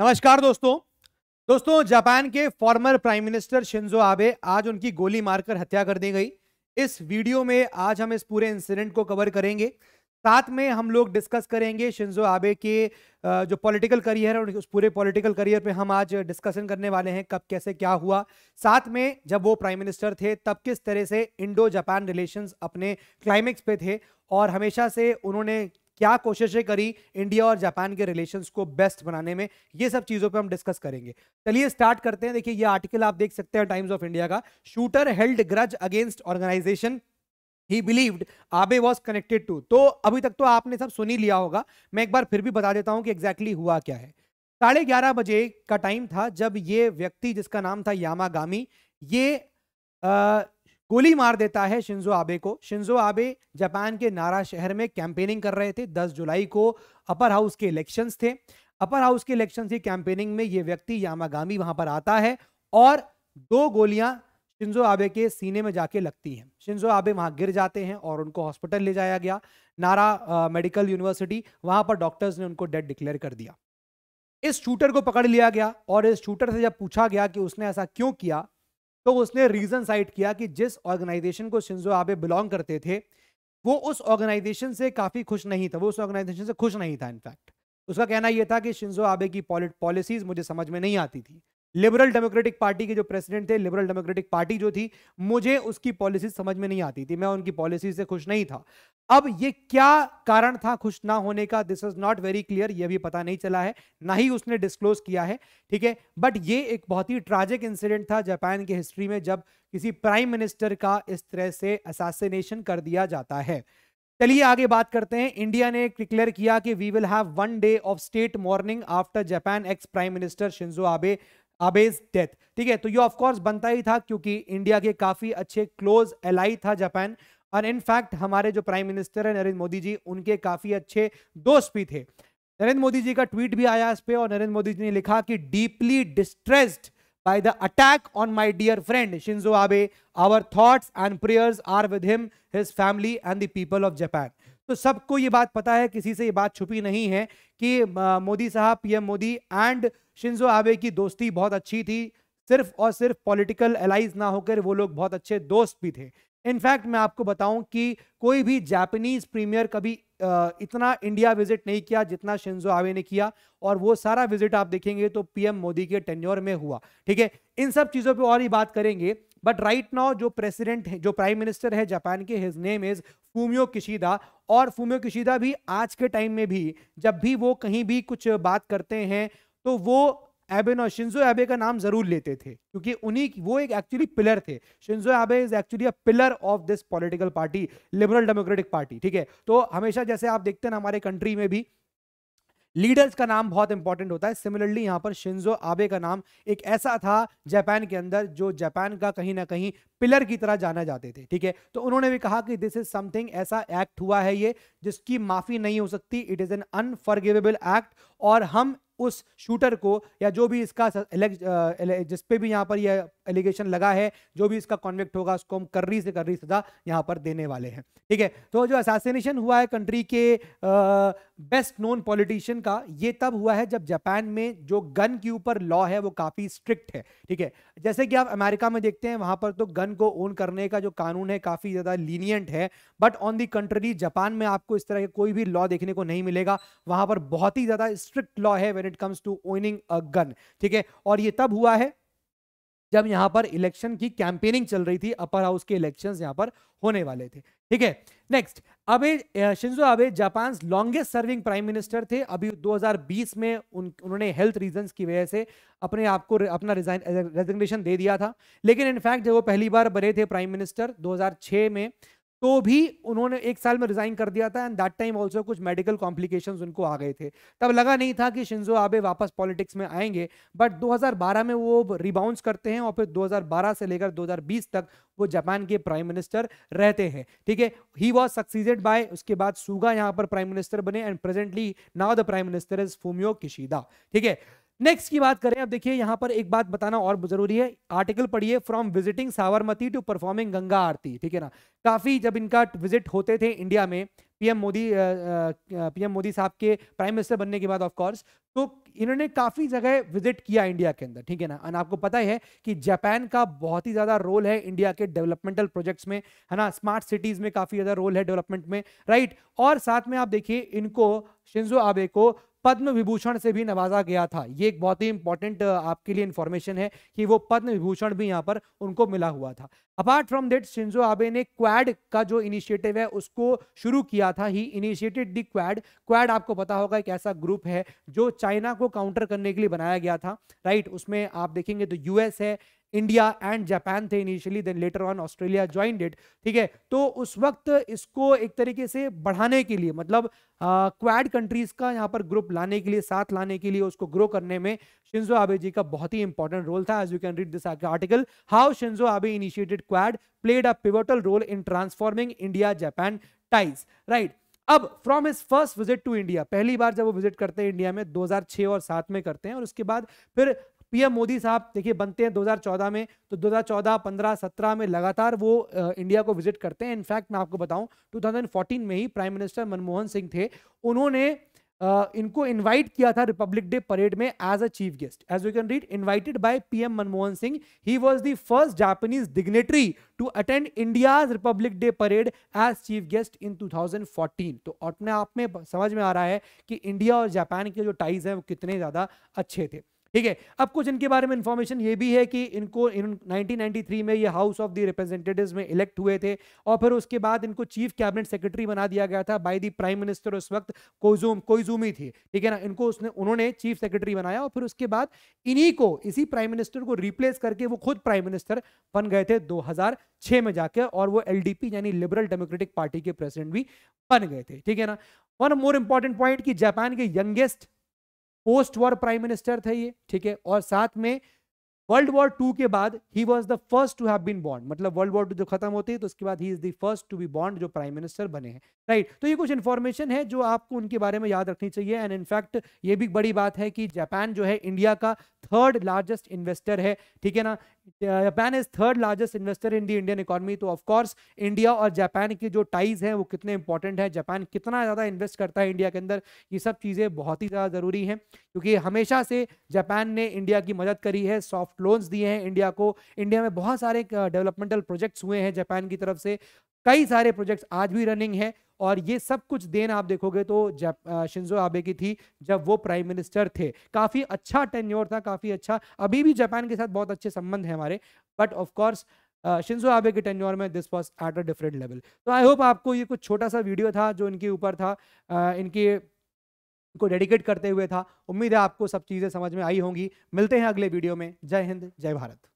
नमस्कार दोस्तों दोस्तों जापान के former prime minister Shinzo Abe आज उनकी गोली मारकर हत्या कर दी गई इस वीडियो में आज हम इस पूरे इंसिडेंट को कवर करेंगे साथ में हम लोग डिस्कस करेंगे शिंजो आबे के जो पॉलिटिकल करियर है उस पूरे पॉलिटिकल करियर पे हम आज डिस्कशन करने वाले हैं कब कैसे क्या हुआ साथ में जब वो प्राइम मिनिस्टर थे तब किस तरह से इंडो जापान रिलेशंस अपने क्लाइमेक्स पे थे और हमेशा से उन्होंने क्या कोशिशें करी इंडिया और जापान के रिलेशन को बेस्ट बनाने में ये सब चीज़ों पर हम डिस्कस करेंगे चलिए स्टार्ट करते हैं देखिए ये आर्टिकल आप देख सकते हैं टाइम्स ऑफ इंडिया का shooter held grudge against organisation he believed Abe was connected to तो अभी तक तो आपने सब सुनी लिया होगा मैं एक बार फिर भी बता देता हूँ कि एग्जैक्टली exactly हुआ क्या है साढ़े ग्यारह बजे का टाइम था जब ये व्यक्ति जिसका नाम था यामागामी ये आ, गोली मार देता है शिंजो आबे को शिंजो आबे जापान के नारा शहर में कैंपेनिंग कर रहे थे 10 जुलाई को अपर हाउस के इलेक्शंस थे अपर हाउस के इलेक्शन की कैंपेनिंग में ये व्यक्ति यामागामी वहां पर आता है और दो गोलियां शिंजो आबे के सीने में जाके लगती हैं शिंजो आबे वहां गिर जाते हैं और उनको हॉस्पिटल ले जाया गया नारा मेडिकल यूनिवर्सिटी वहां पर डॉक्टर्स ने उनको डेड डिक्लेयर कर दिया इस शूटर को पकड़ लिया गया और इस शूटर से जब पूछा गया कि उसने ऐसा क्यों किया तो उसने रीजन साइट किया कि जिस ऑर्गेनाइजेशन को शिंजो आबे बिलोंग करते थे वो उस ऑर्गेनाइजेशन से काफी खुश नहीं था वो उस ऑर्गेनाइजेशन से खुश नहीं था इनफैक्ट उसका कहना यह था कि शिंजो आबे की पॉलिसीज मुझे समझ में नहीं आती थी लिबरल डेमोक्रेटिक पार्टी के जो प्रेसिडेंट थे लिबरल डेमोक्रेटिक पार्टी जो थी मुझे उसकी पॉलिसी समझ में नहीं आती थी मैं उनकी पॉलिसी से खुश नहीं था अब ये क्या कारण था खुश ना होने का this is not very clear ये भी पता नहीं चला है ना ही उसने डिस्क्लोज किया है ठीक है बट ये एक बहुत ही ट्रेजिक इंसिडेंट था जापान की हिस्ट्री में जब किसी प्राइम मिनिस्टर का इस तरह से असासिनेशन कर दिया जाता है चलिए आगे बात करते हैं इंडिया ने डिक्लेयर किया कि we will have one day of state mourning after Japan ex prime minister Shinzo Abe Abe's death ठीक है तो ये ऑफकोर्स बनता ही था क्योंकि इंडिया के काफी अच्छे क्लोज एलाई था जापान और इनफैक्ट हमारे जो प्राइम मिनिस्टर है नरेंद्र मोदी जी उनके काफी अच्छे दोस्त भी थे नरेंद्र मोदी जी का ट्वीट भी आया इस पे और नरेंद्र मोदी जी ने लिखा कि deeply distressed by the attack on my dear friend Shinzo Abe our thoughts and prayers are with him his family and the people of Japan तो सबको ये बात पता है किसी से ये बात छुपी नहीं है कि मोदी साहब PM Modi and Shinzo Abe की दोस्ती बहुत अच्छी थी सिर्फ और सिर्फ पॉलिटिकल एलाइज ना होकर वो लोग बहुत अच्छे दोस्त भी थे इनफैक्ट मैं आपको बताऊं कि कोई भी जापानीज प्रीमियर कभी इतना इंडिया विजिट नहीं किया जितना शिंजो आवे ने किया और वो सारा विजिट आप देखेंगे तो पीएम मोदी के टेन्योर में हुआ ठीक है इन सब चीज़ों पे और ही बात करेंगे बट राइट नाउ जो प्रेसिडेंट है जो प्राइम मिनिस्टर है जापान के his name is Fumio Kishida और फूमियो किशिदा भी आज के टाइम में भी जब भी वो कहीं भी कुछ बात करते हैं तो वो एबे नो शिंजो एबे का नाम जरूर लेते थे क्योंकि उन्हीं वो एक एक्चुअली पिलर थे Shinzo Abe is actually a pillar of this political party liberal democratic party ठीक है तो हमेशा जैसे आप देखते हैं हमारे कंट्री में भी लीडर्स का नाम बहुत इंपॉर्टेंट होता है सिमिलरली यहाँ पर शिंजो आबे का नाम एक ऐसा था जापान के अंदर जो जापान का कहीं ना कहीं पिलर की तरह जाना जाते थे ठीक है तो उन्होंने भी कहा कि दिस इज समथिंग ऐसा एक्ट हुआ है ये जिसकी माफी नहीं हो सकती it is an unforgivable act और हम उस शूटर को या जो भी इसका जिसपे भी यहाँ पर यह एलिगेशन लगा है जो भी इसका कॉन्वेक्ट होगा उसको हम कर्री से कर्री सजा यहाँ पर देने वाले हैं ठीक है तो जो असासिनेशन हुआ है कंट्री के बेस्ट नोन पॉलिटिशियन का ये तब हुआ है जब जापान में जो गन के ऊपर लॉ है वो काफ़ी स्ट्रिक्ट है ठीक है जैसे कि आप अमेरिका में देखते हैं वहाँ पर तो गन को ओन करने का जो कानून है काफ़ी ज़्यादा लीनियंट है but on the country Japan में आपको इस तरह के कोई भी लॉ देखने को नहीं मिलेगा वहाँ पर बहुत ही ज़्यादा स्ट्रिक्ट लॉ है when it comes to owning a gun ठीक है और ये तब हुआ है जब यहाँ पर इलेक्शन की कैंपेनिंग चल रही थी अपर हाउस के इलेक्शन यहाँ पर होने वाले थे ठीक है next Abe Shinzo Abe Japan longest serving prime minister थे अभी 2020 में उन उन्होंने हेल्थ रीजंस की वजह से अपने आप को अपना रिजाइन रेजिग्नेशन दे दिया था लेकिन इनफैक्ट जब वो पहली बार बने थे प्राइम मिनिस्टर 2006 में तो भी उन्होंने एक साल में रिजाइन कर दिया था एंड दैट टाइम ऑल्सो कुछ मेडिकल कॉम्प्लिकेशंस उनको आ गए थे तब लगा नहीं था कि शिंजो आबे वापस पॉलिटिक्स में आएंगे बट 2012 में वो रिबाउंस करते हैं और फिर 2012 से लेकर 2020 तक वो जापान के प्राइम मिनिस्टर रहते हैं ठीक है ही वॉज सक्सीडेड बाय उसके बाद सुगा यहाँ पर प्राइम मिनिस्टर बने and presently now the prime minister is Fumio Kishida ठीक है नेक्स्ट की बात करें अब देखिए यहां पर एक बात बताना और जरूरी है आर्टिकल पढ़िए from visiting Sabarmati to performing Ganga aarti ठीक है ना काफी जब इनका विजिट होते थे इंडिया में पीएम मोदी पीएम मोदी साहब के प्राइम मिनिस्टर बनने के बाद ऑफ कोर्स तो इन्होंने काफ़ी जगह विजिट किया इंडिया के अंदर ठीक है ना एंड आपको पता ही है कि जापान का बहुत ही ज़्यादा रोल है इंडिया के डेवलपमेंटल प्रोजेक्ट्स में है ना स्मार्ट सिटीज़ में काफ़ी ज़्यादा रोल है डेवलपमेंट में राइट और साथ में आप देखिए इनको शिंजो आबे को पद्म विभूषण से भी नवाजा गया था ये एक बहुत ही इंपॉर्टेंट आपके लिए इंफॉर्मेशन है कि वो पद्म विभूषण भी यहाँ पर उनको मिला हुआ था apart from that Shinzo Abe ने क्वैड का जो इनिशिएटिव है उसको शुरू किया था he initiated the Quad Quad आपको पता होगा एक ऐसा ग्रुप है जो चाइना को काउंटर करने के लिए बनाया गया था राइट right? उसमें आप देखेंगे तो यूएस है इंडिया एंड जापान थे initially then later on Australia join date ठीक है तो उस वक्त इसको एक तरीके से बढ़ाने के लिए मतलब क्वाड कंट्रीज का यहाँ पर ग्रुप लाने के लिए साथ लाने के लिए उसको ग्रो करने में शिंजो आबे जी का बहुत ही इंपॉर्टेंट रोल था as you can read this article how Shinzo Abe initiated Quad played a pivotal role in transforming India Japan ties right अब from his first visit to India पहली बार जब वो visit करते हैं इंडिया में 2006 और 7 में करते हैं और उसके बाद फिर पीएम मोदी साहब देखिए बनते हैं 2014 में तो 2014 15 17 में लगातार वो आ, इंडिया को विजिट करते हैं इनफैक्ट मैं आपको बताऊं 2014 में ही प्राइम मिनिस्टर मनमोहन सिंह थे उन्होंने इनको इनवाइट किया था रिपब्लिक डे परेड में as a chief guest as you can read invited by PM Manmohan Singh he was the first Japanese dignitary to attend India republic day parade as chief guest in 2014 तो अपने आप में समझ में आ रहा है कि इंडिया और जापान के जो टाइज हैं वो कितने ज़्यादा अच्छे थे ठीक है अब कुछ इनके बारे में इंफॉर्मेशन ये भी है कि इनको इन 1993 में ये हाउस ऑफ द रिप्रेजेंटेटिव्स में इलेक्ट हुए थे और फिर उसके बाद इनको चीफ कैबिनेट सेक्रेटरी बना दिया गया था बाय द प्राइम मिनिस्टर उस वक्त कोइजूम कोइजूमी थी ठीक है ना इनको उसने उन्होंने चीफ सेक्रेटरी बनाया और फिर उसके बाद इन्हीं को इसी प्राइम मिनिस्टर को रिप्लेस करके वो खुद प्राइम मिनिस्टर बन गए थे दो में जाकर और वो एल यानी लिबरल डेमोक्रेटिक पार्टी के प्रेसिडेंट भी बन गए थे ठीक है ना वन मोर इंपॉर्टेंट पॉइंट कि जापान के youngest post war prime minister थे ये ठीक है और साथ में वर्ल्ड वॉर टू के बाद he was the first to have been बॉन्ड मतलब वर्ल्ड वॉर टू जो खत्म होती है तो उसके बाद he is the first to be बॉन्ड जो प्राइम मिनिस्टर बने हैं राइट right. तो ये कुछ इन्फॉर्मेशन है जो आपको उनके बारे में याद रखनी चाहिए एंड इनफैक्ट ये भी बड़ी बात है कि जापान जो है इंडिया का थर्ड लार्जेस्ट इन्वेस्टर है ठीक है ना Japan is third largest investor in the Indian economy तो ऑफकोर्स इंडिया और जापान की जो टाइज हैं वो कितने इंपॉर्टेंट है जापान कितना ज़्यादा इन्वेस्ट करता है इंडिया के अंदर ये सब चीज़ें बहुत ही ज़्यादा ज़रूरी हैं क्योंकि हमेशा से जापान ने इंडिया की मदद करी है सॉफ्ट लोन्स दिए हैं इंडिया को इंडिया में बहुत सारे डेवलपमेंटल प्रोजेक्ट्स हुए हैं जापान की तरफ से कई सारे प्रोजेक्ट्स आज भी रनिंग है और ये सब कुछ देन आप देखोगे तो शिंजो आबे की थी जब वो प्राइम मिनिस्टर थे काफ़ी अच्छा टेन्योर था काफ़ी अच्छा अभी भी जापान के साथ बहुत अच्छे संबंध है हमारे बट ऑफकोर्स शिंजो आबे के टेन्योर में this was at a different level तो आई होप आपको ये कुछ छोटा सा वीडियो था जो इनके ऊपर था uh, इनके को डेडिकेट करते हुए था उम्मीद है आपको सब चीज़ें समझ में आई होंगी मिलते हैं अगले वीडियो में जय हिंद जय भारत